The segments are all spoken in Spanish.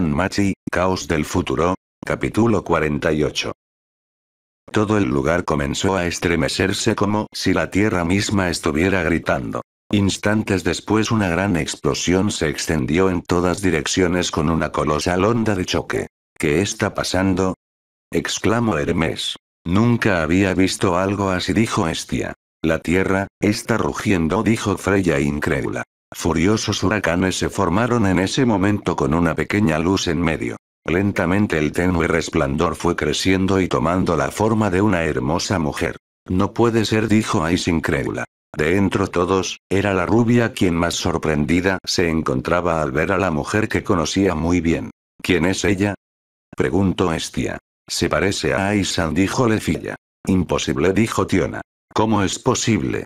Machi, Caos del Futuro, capítulo 48. Todo el lugar comenzó a estremecerse como si la tierra misma estuviera gritando. Instantes después una gran explosión se extendió en todas direcciones con una colosal onda de choque. ¿Qué está pasando? exclamó Hermes. Nunca había visto algo así dijo Estia. La tierra, está rugiendo dijo Freya incrédula. Furiosos huracanes se formaron en ese momento con una pequeña luz en medio. Lentamente el tenue resplandor fue creciendo y tomando la forma de una hermosa mujer. No puede ser, dijo Ais incrédula. Dentro todos, era la rubia quien más sorprendida se encontraba al ver a la mujer que conocía muy bien. ¿Quién es ella? preguntó Estia. Se parece a Aisan, dijo Lefilla. Imposible, dijo Tiona. ¿Cómo es posible?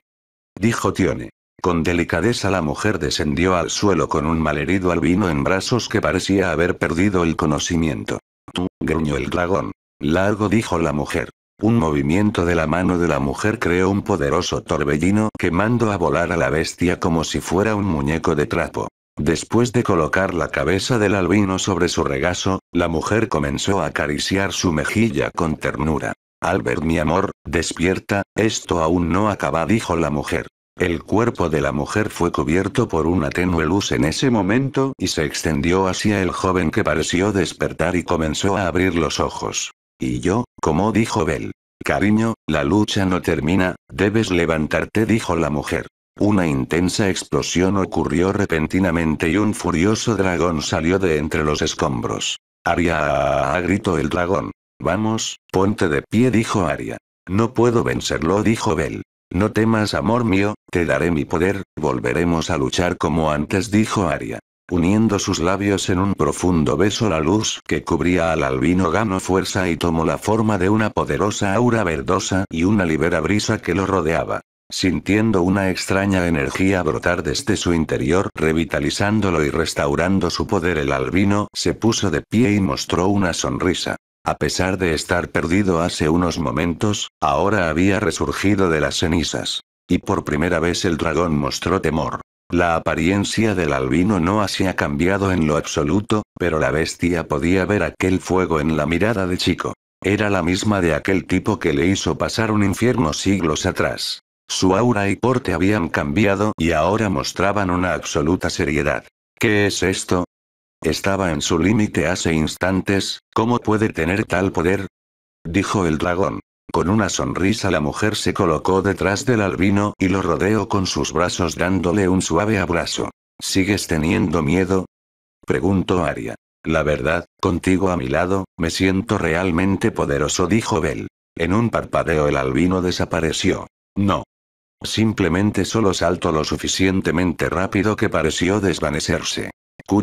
Dijo Tione. Con delicadeza la mujer descendió al suelo con un malherido albino en brazos que parecía haber perdido el conocimiento. Tú, gruñó el dragón. Largo dijo la mujer. Un movimiento de la mano de la mujer creó un poderoso torbellino que mandó a volar a la bestia como si fuera un muñeco de trapo. Después de colocar la cabeza del albino sobre su regazo, la mujer comenzó a acariciar su mejilla con ternura. Albert mi amor, despierta, esto aún no acaba dijo la mujer. El cuerpo de la mujer fue cubierto por una tenue luz en ese momento y se extendió hacia el joven que pareció despertar y comenzó a abrir los ojos. Y yo, como dijo Bell. Cariño, la lucha no termina, debes levantarte, dijo la mujer. Una intensa explosión ocurrió repentinamente y un furioso dragón salió de entre los escombros. Aria, gritó el dragón. Vamos, ponte de pie, dijo Aria. No puedo vencerlo, dijo Bell. No temas amor mío, te daré mi poder, volveremos a luchar como antes dijo Aria. Uniendo sus labios en un profundo beso la luz que cubría al albino ganó fuerza y tomó la forma de una poderosa aura verdosa y una libera brisa que lo rodeaba. Sintiendo una extraña energía brotar desde su interior, revitalizándolo y restaurando su poder el albino se puso de pie y mostró una sonrisa. A pesar de estar perdido hace unos momentos, ahora había resurgido de las cenizas. Y por primera vez el dragón mostró temor. La apariencia del albino no hacía cambiado en lo absoluto, pero la bestia podía ver aquel fuego en la mirada de Chico. Era la misma de aquel tipo que le hizo pasar un infierno siglos atrás. Su aura y porte habían cambiado y ahora mostraban una absoluta seriedad. ¿Qué es esto? Estaba en su límite hace instantes, ¿cómo puede tener tal poder? Dijo el dragón. Con una sonrisa la mujer se colocó detrás del albino y lo rodeó con sus brazos dándole un suave abrazo. ¿Sigues teniendo miedo? Preguntó Aria. La verdad, contigo a mi lado, me siento realmente poderoso, dijo Bell. En un parpadeo el albino desapareció. No. Simplemente solo saltó lo suficientemente rápido que pareció desvanecerse.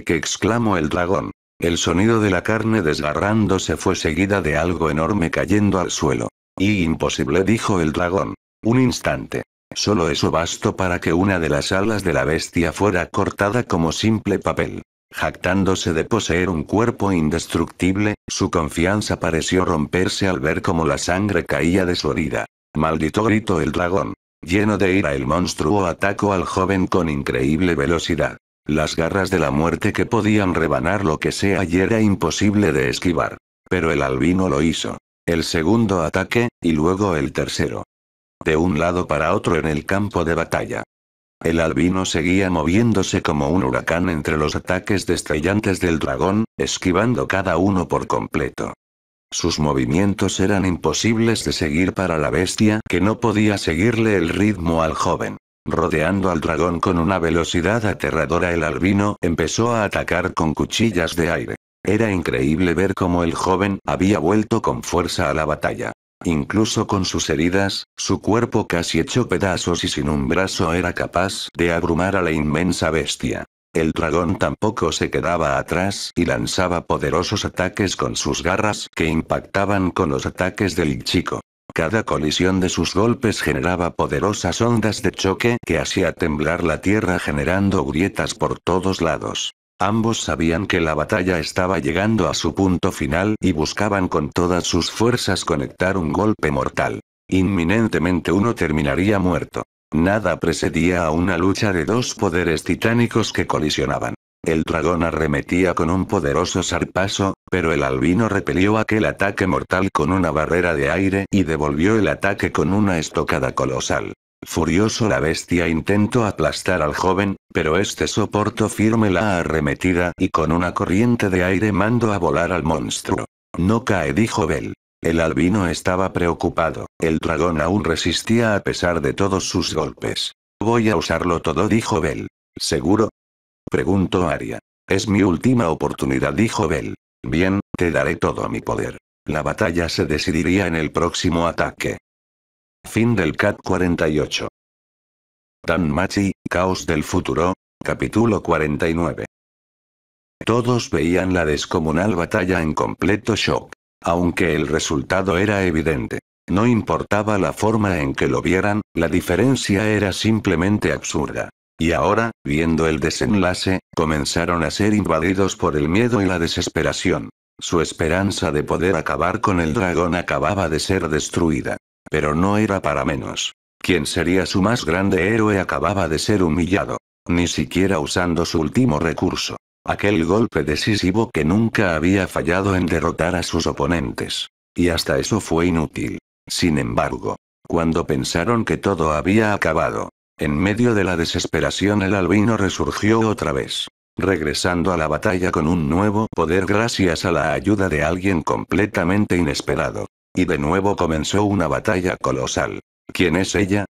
Que exclamó el dragón. El sonido de la carne desgarrándose fue seguida de algo enorme cayendo al suelo. Y imposible dijo el dragón. Un instante. Solo eso bastó para que una de las alas de la bestia fuera cortada como simple papel. Jactándose de poseer un cuerpo indestructible, su confianza pareció romperse al ver cómo la sangre caía de su herida. Maldito gritó el dragón. Lleno de ira el monstruo atacó al joven con increíble velocidad. Las garras de la muerte que podían rebanar lo que sea y era imposible de esquivar. Pero el albino lo hizo. El segundo ataque, y luego el tercero. De un lado para otro en el campo de batalla. El albino seguía moviéndose como un huracán entre los ataques destellantes del dragón, esquivando cada uno por completo. Sus movimientos eran imposibles de seguir para la bestia que no podía seguirle el ritmo al joven. Rodeando al dragón con una velocidad aterradora el albino empezó a atacar con cuchillas de aire. Era increíble ver cómo el joven había vuelto con fuerza a la batalla. Incluso con sus heridas, su cuerpo casi hecho pedazos y sin un brazo era capaz de abrumar a la inmensa bestia. El dragón tampoco se quedaba atrás y lanzaba poderosos ataques con sus garras que impactaban con los ataques del chico. Cada colisión de sus golpes generaba poderosas ondas de choque que hacía temblar la tierra generando grietas por todos lados. Ambos sabían que la batalla estaba llegando a su punto final y buscaban con todas sus fuerzas conectar un golpe mortal. Inminentemente uno terminaría muerto. Nada precedía a una lucha de dos poderes titánicos que colisionaban. El dragón arremetía con un poderoso zarpazo, pero el albino repelió aquel ataque mortal con una barrera de aire y devolvió el ataque con una estocada colosal. Furioso la bestia intentó aplastar al joven, pero este soportó firme la arremetida y con una corriente de aire mandó a volar al monstruo. No cae, dijo Bell. El albino estaba preocupado, el dragón aún resistía a pesar de todos sus golpes. Voy a usarlo todo, dijo Bell. ¿Seguro? Preguntó Aria. Es mi última oportunidad, dijo Bell. Bien, te daré todo mi poder. La batalla se decidiría en el próximo ataque. Fin del CAT 48. Tanmachi, Machi, Caos del Futuro, capítulo 49. Todos veían la descomunal batalla en completo shock. Aunque el resultado era evidente. No importaba la forma en que lo vieran, la diferencia era simplemente absurda. Y ahora, viendo el desenlace, comenzaron a ser invadidos por el miedo y la desesperación. Su esperanza de poder acabar con el dragón acababa de ser destruida. Pero no era para menos. Quien sería su más grande héroe acababa de ser humillado. Ni siquiera usando su último recurso. Aquel golpe decisivo que nunca había fallado en derrotar a sus oponentes. Y hasta eso fue inútil. Sin embargo, cuando pensaron que todo había acabado, en medio de la desesperación el albino resurgió otra vez. Regresando a la batalla con un nuevo poder gracias a la ayuda de alguien completamente inesperado. Y de nuevo comenzó una batalla colosal. ¿Quién es ella?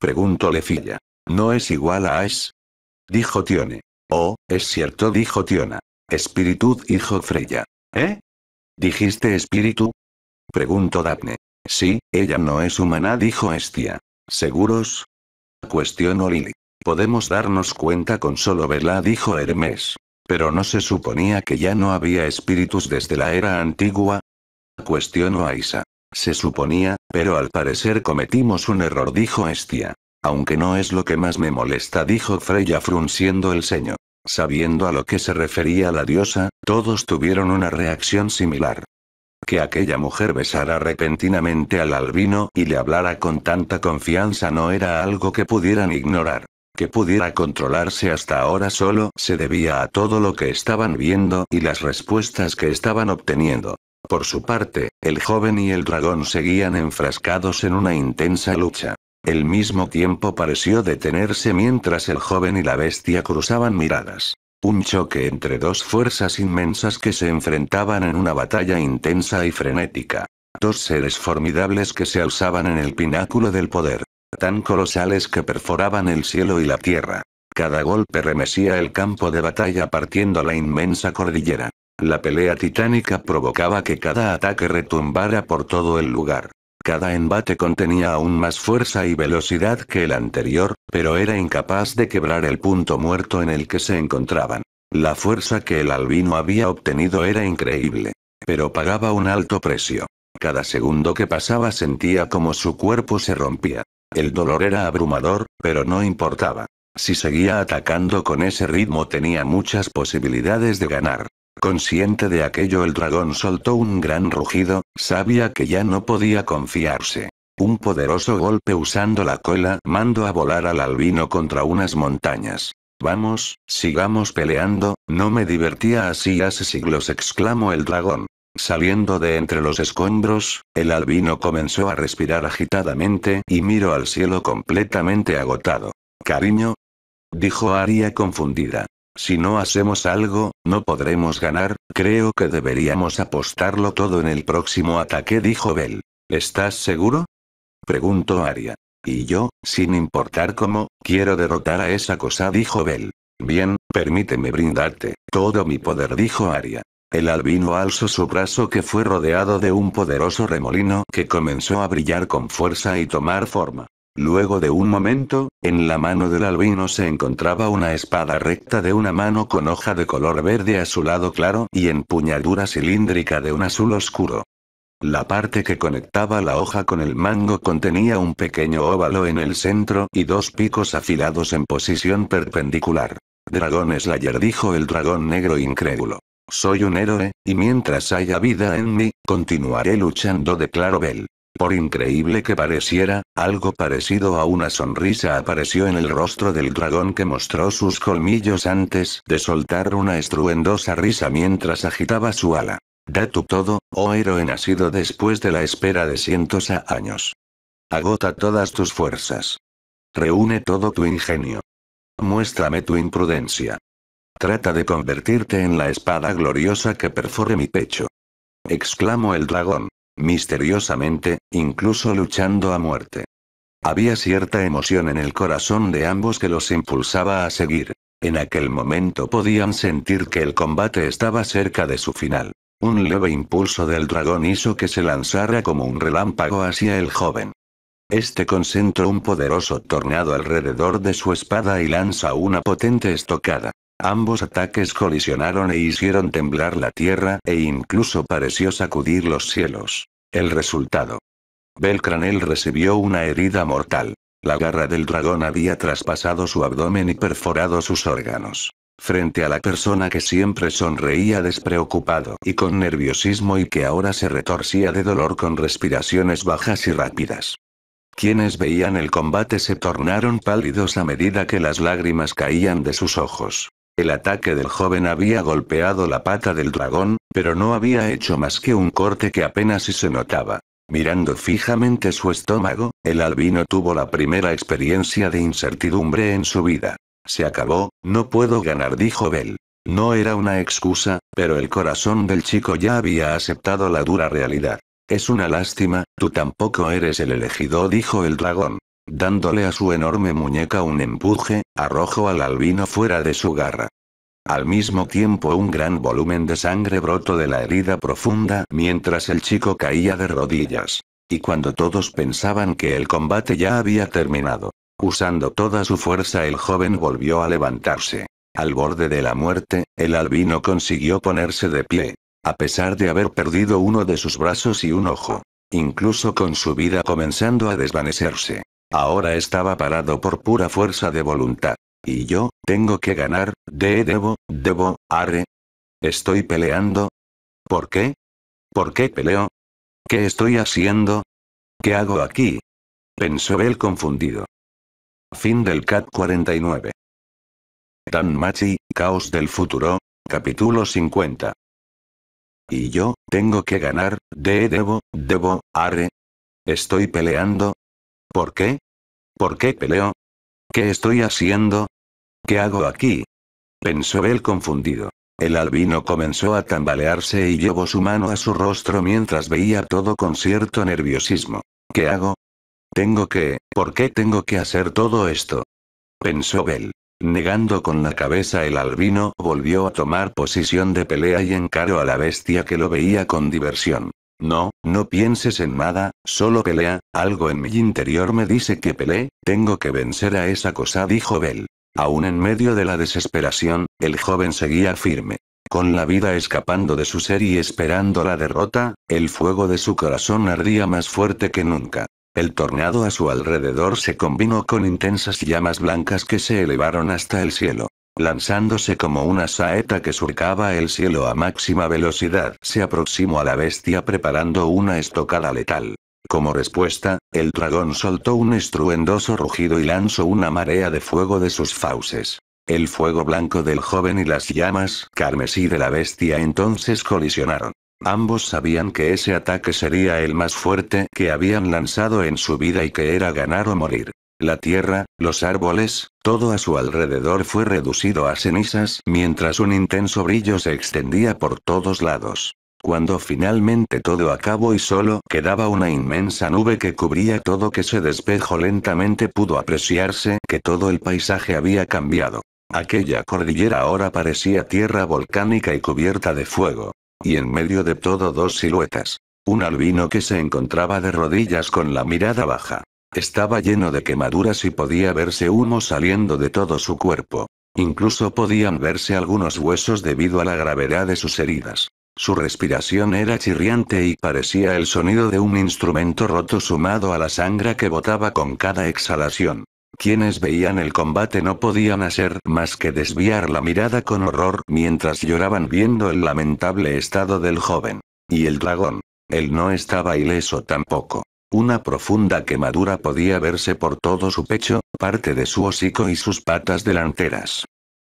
Preguntó Lefilla. ¿No es igual a Ash? Dijo Tione. Oh, es cierto, dijo Tiona. Espíritu, hijo Freya. ¿Eh? ¿Dijiste espíritu? Preguntó Daphne. Sí, ella no es humana, dijo Estia. ¿Seguros? cuestionó Lily. Podemos darnos cuenta con solo verla, dijo Hermes. Pero no se suponía que ya no había espíritus desde la era antigua. Cuestionó Aisa. Se suponía, pero al parecer cometimos un error, dijo Estia. Aunque no es lo que más me molesta, dijo Freya frunciendo el ceño. Sabiendo a lo que se refería la diosa, todos tuvieron una reacción similar que aquella mujer besara repentinamente al albino y le hablara con tanta confianza no era algo que pudieran ignorar. Que pudiera controlarse hasta ahora solo se debía a todo lo que estaban viendo y las respuestas que estaban obteniendo. Por su parte, el joven y el dragón seguían enfrascados en una intensa lucha. El mismo tiempo pareció detenerse mientras el joven y la bestia cruzaban miradas. Un choque entre dos fuerzas inmensas que se enfrentaban en una batalla intensa y frenética. Dos seres formidables que se alzaban en el pináculo del poder. Tan colosales que perforaban el cielo y la tierra. Cada golpe remecía el campo de batalla partiendo la inmensa cordillera. La pelea titánica provocaba que cada ataque retumbara por todo el lugar. Cada embate contenía aún más fuerza y velocidad que el anterior, pero era incapaz de quebrar el punto muerto en el que se encontraban. La fuerza que el albino había obtenido era increíble. Pero pagaba un alto precio. Cada segundo que pasaba sentía como su cuerpo se rompía. El dolor era abrumador, pero no importaba. Si seguía atacando con ese ritmo tenía muchas posibilidades de ganar. Consciente de aquello el dragón soltó un gran rugido, sabía que ya no podía confiarse. Un poderoso golpe usando la cola mandó a volar al albino contra unas montañas. Vamos, sigamos peleando, no me divertía así hace siglos exclamó el dragón. Saliendo de entre los escombros, el albino comenzó a respirar agitadamente y miró al cielo completamente agotado. Cariño, dijo Aria confundida. Si no hacemos algo, no podremos ganar, creo que deberíamos apostarlo todo en el próximo ataque, dijo Bell. ¿Estás seguro? preguntó Aria. Y yo, sin importar cómo, quiero derrotar a esa cosa, dijo Bell. Bien, permíteme brindarte todo mi poder, dijo Aria. El albino alzó su brazo que fue rodeado de un poderoso remolino que comenzó a brillar con fuerza y tomar forma. Luego de un momento, en la mano del albino se encontraba una espada recta de una mano con hoja de color verde azulado claro y empuñadura cilíndrica de un azul oscuro. La parte que conectaba la hoja con el mango contenía un pequeño óvalo en el centro y dos picos afilados en posición perpendicular. Dragón Slayer dijo el dragón negro incrédulo. Soy un héroe, y mientras haya vida en mí, continuaré luchando declaró Bell. Por increíble que pareciera, algo parecido a una sonrisa apareció en el rostro del dragón que mostró sus colmillos antes de soltar una estruendosa risa mientras agitaba su ala. Da tu todo, oh héroe nacido después de la espera de cientos a años. Agota todas tus fuerzas. Reúne todo tu ingenio. Muéstrame tu imprudencia. Trata de convertirte en la espada gloriosa que perfore mi pecho. Exclamó el dragón misteriosamente, incluso luchando a muerte. Había cierta emoción en el corazón de ambos que los impulsaba a seguir. En aquel momento podían sentir que el combate estaba cerca de su final. Un leve impulso del dragón hizo que se lanzara como un relámpago hacia el joven. Este concentró un poderoso tornado alrededor de su espada y lanza una potente estocada. Ambos ataques colisionaron e hicieron temblar la tierra, e incluso pareció sacudir los cielos. El resultado. Belcranel recibió una herida mortal. La garra del dragón había traspasado su abdomen y perforado sus órganos. Frente a la persona que siempre sonreía despreocupado y con nerviosismo y que ahora se retorcía de dolor con respiraciones bajas y rápidas. Quienes veían el combate se tornaron pálidos a medida que las lágrimas caían de sus ojos. El ataque del joven había golpeado la pata del dragón, pero no había hecho más que un corte que apenas si se notaba. Mirando fijamente su estómago, el albino tuvo la primera experiencia de incertidumbre en su vida. Se acabó, no puedo ganar, dijo Bell. No era una excusa, pero el corazón del chico ya había aceptado la dura realidad. Es una lástima, tú tampoco eres el elegido, dijo el dragón dándole a su enorme muñeca un empuje, arrojó al albino fuera de su garra. Al mismo tiempo un gran volumen de sangre brotó de la herida profunda mientras el chico caía de rodillas. Y cuando todos pensaban que el combate ya había terminado, usando toda su fuerza el joven volvió a levantarse. Al borde de la muerte, el albino consiguió ponerse de pie, a pesar de haber perdido uno de sus brazos y un ojo, incluso con su vida comenzando a desvanecerse. Ahora estaba parado por pura fuerza de voluntad. Y yo, tengo que ganar, de debo, debo, arre. Estoy peleando. ¿Por qué? ¿Por qué peleo? ¿Qué estoy haciendo? ¿Qué hago aquí? Pensó él confundido. Fin del CAT 49. Tan Machi, Caos del Futuro, capítulo 50. Y yo, tengo que ganar, de debo, debo, arre. Estoy peleando, ¿Por qué? ¿Por qué peleo? ¿Qué estoy haciendo? ¿Qué hago aquí? Pensó él confundido. El albino comenzó a tambalearse y llevó su mano a su rostro mientras veía todo con cierto nerviosismo. ¿Qué hago? Tengo que, ¿por qué tengo que hacer todo esto? Pensó Bell. Negando con la cabeza el albino, volvió a tomar posición de pelea y encaró a la bestia que lo veía con diversión. No, no pienses en nada, solo pelea, algo en mi interior me dice que peleé, tengo que vencer a esa cosa, dijo Bell. Aún en medio de la desesperación, el joven seguía firme. Con la vida escapando de su ser y esperando la derrota, el fuego de su corazón ardía más fuerte que nunca. El tornado a su alrededor se combinó con intensas llamas blancas que se elevaron hasta el cielo. Lanzándose como una saeta que surcaba el cielo a máxima velocidad, se aproximó a la bestia preparando una estocada letal. Como respuesta, el dragón soltó un estruendoso rugido y lanzó una marea de fuego de sus fauces. El fuego blanco del joven y las llamas carmesí de la bestia entonces colisionaron. Ambos sabían que ese ataque sería el más fuerte que habían lanzado en su vida y que era ganar o morir. La tierra, los árboles, todo a su alrededor fue reducido a cenizas mientras un intenso brillo se extendía por todos lados. Cuando finalmente todo acabó y solo quedaba una inmensa nube que cubría todo que se despejó lentamente pudo apreciarse que todo el paisaje había cambiado. Aquella cordillera ahora parecía tierra volcánica y cubierta de fuego. Y en medio de todo dos siluetas. Un albino que se encontraba de rodillas con la mirada baja. Estaba lleno de quemaduras y podía verse humo saliendo de todo su cuerpo. Incluso podían verse algunos huesos debido a la gravedad de sus heridas. Su respiración era chirriante y parecía el sonido de un instrumento roto sumado a la sangre que botaba con cada exhalación. Quienes veían el combate no podían hacer más que desviar la mirada con horror mientras lloraban viendo el lamentable estado del joven. Y el dragón. Él no estaba ileso tampoco. Una profunda quemadura podía verse por todo su pecho, parte de su hocico y sus patas delanteras.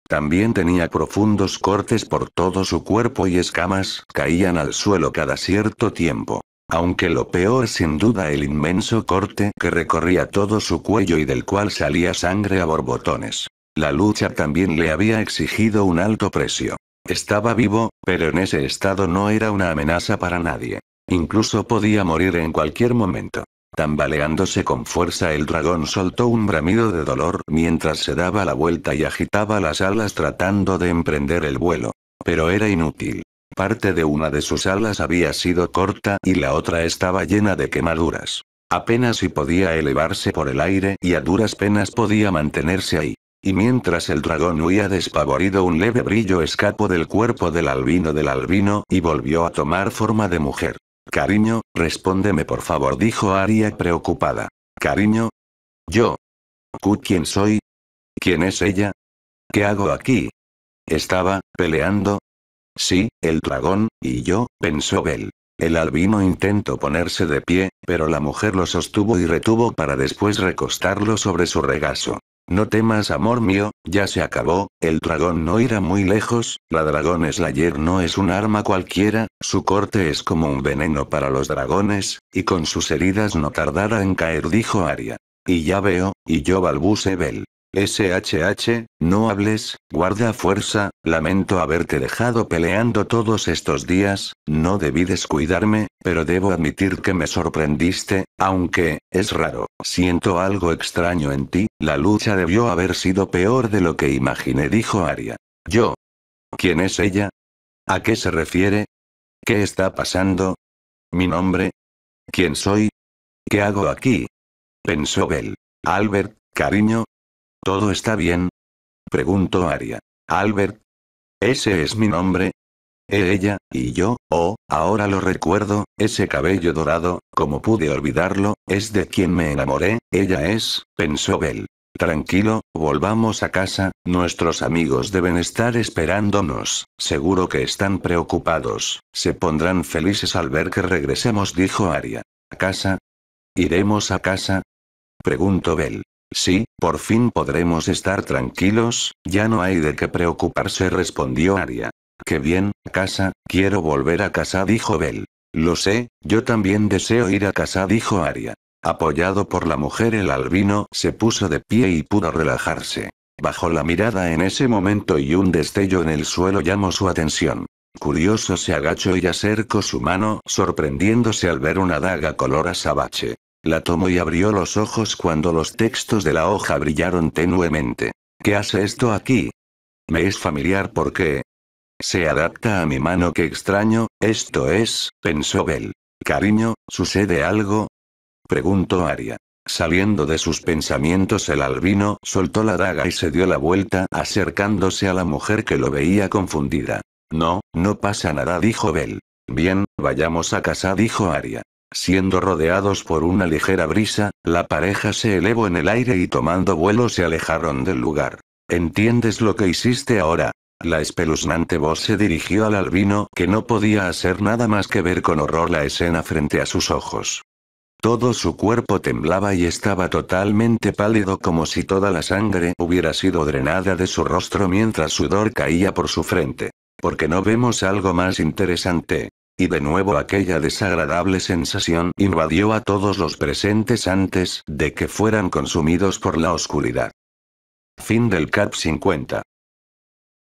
También tenía profundos cortes por todo su cuerpo y escamas caían al suelo cada cierto tiempo. Aunque lo peor es sin duda el inmenso corte que recorría todo su cuello y del cual salía sangre a borbotones. La lucha también le había exigido un alto precio. Estaba vivo, pero en ese estado no era una amenaza para nadie. Incluso podía morir en cualquier momento. Tambaleándose con fuerza el dragón soltó un bramido de dolor mientras se daba la vuelta y agitaba las alas tratando de emprender el vuelo. Pero era inútil. Parte de una de sus alas había sido corta y la otra estaba llena de quemaduras. Apenas si podía elevarse por el aire y a duras penas podía mantenerse ahí. Y mientras el dragón huía despavorido un leve brillo escapó del cuerpo del albino del albino y volvió a tomar forma de mujer. Cariño, respóndeme por favor, dijo Aria preocupada. Cariño. Yo. quién soy? ¿Quién es ella? ¿Qué hago aquí? ¿Estaba peleando? Sí, el dragón, y yo, pensó Bell. El albino intentó ponerse de pie, pero la mujer lo sostuvo y retuvo para después recostarlo sobre su regazo. No temas amor mío, ya se acabó, el dragón no irá muy lejos, la dragón Slayer no es un arma cualquiera, su corte es como un veneno para los dragones, y con sus heridas no tardará en caer dijo Aria. Y ya veo, y yo balbucebel. SHH, no hables, guarda fuerza, lamento haberte dejado peleando todos estos días, no debí descuidarme, pero debo admitir que me sorprendiste, aunque, es raro, siento algo extraño en ti, la lucha debió haber sido peor de lo que imaginé, dijo Aria. Yo. ¿Quién es ella? ¿A qué se refiere? ¿Qué está pasando? ¿Mi nombre? ¿Quién soy? ¿Qué hago aquí? Pensó Bell. Albert, cariño, ¿Todo está bien? Preguntó Aria. Albert. Ese es mi nombre. Eh, ella, y yo, oh, ahora lo recuerdo, ese cabello dorado, como pude olvidarlo, es de quien me enamoré, ella es, pensó Bell. Tranquilo, volvamos a casa, nuestros amigos deben estar esperándonos, seguro que están preocupados, se pondrán felices al ver que regresemos, dijo Aria. ¿A casa? ¿Iremos a casa? Preguntó Bell. Sí, por fin podremos estar tranquilos, ya no hay de qué preocuparse respondió Aria. Qué bien, casa, quiero volver a casa dijo Bell. Lo sé, yo también deseo ir a casa dijo Aria. Apoyado por la mujer el albino se puso de pie y pudo relajarse. Bajó la mirada en ese momento y un destello en el suelo llamó su atención. Curioso se agachó y acercó su mano, sorprendiéndose al ver una daga color azabache. La tomó y abrió los ojos cuando los textos de la hoja brillaron tenuemente. ¿Qué hace esto aquí? Me es familiar porque... Se adapta a mi mano, que extraño, esto es, pensó Bell. Cariño, ¿sucede algo? Preguntó Aria. Saliendo de sus pensamientos el albino soltó la daga y se dio la vuelta acercándose a la mujer que lo veía confundida. No, no pasa nada dijo Bell. Bien, vayamos a casa dijo Aria. Siendo rodeados por una ligera brisa, la pareja se elevó en el aire y tomando vuelo se alejaron del lugar. ¿Entiendes lo que hiciste ahora? La espeluznante voz se dirigió al albino, que no podía hacer nada más que ver con horror la escena frente a sus ojos. Todo su cuerpo temblaba y estaba totalmente pálido como si toda la sangre hubiera sido drenada de su rostro mientras sudor caía por su frente. Porque no vemos algo más interesante. Y de nuevo aquella desagradable sensación invadió a todos los presentes antes de que fueran consumidos por la oscuridad. Fin del CAP 50.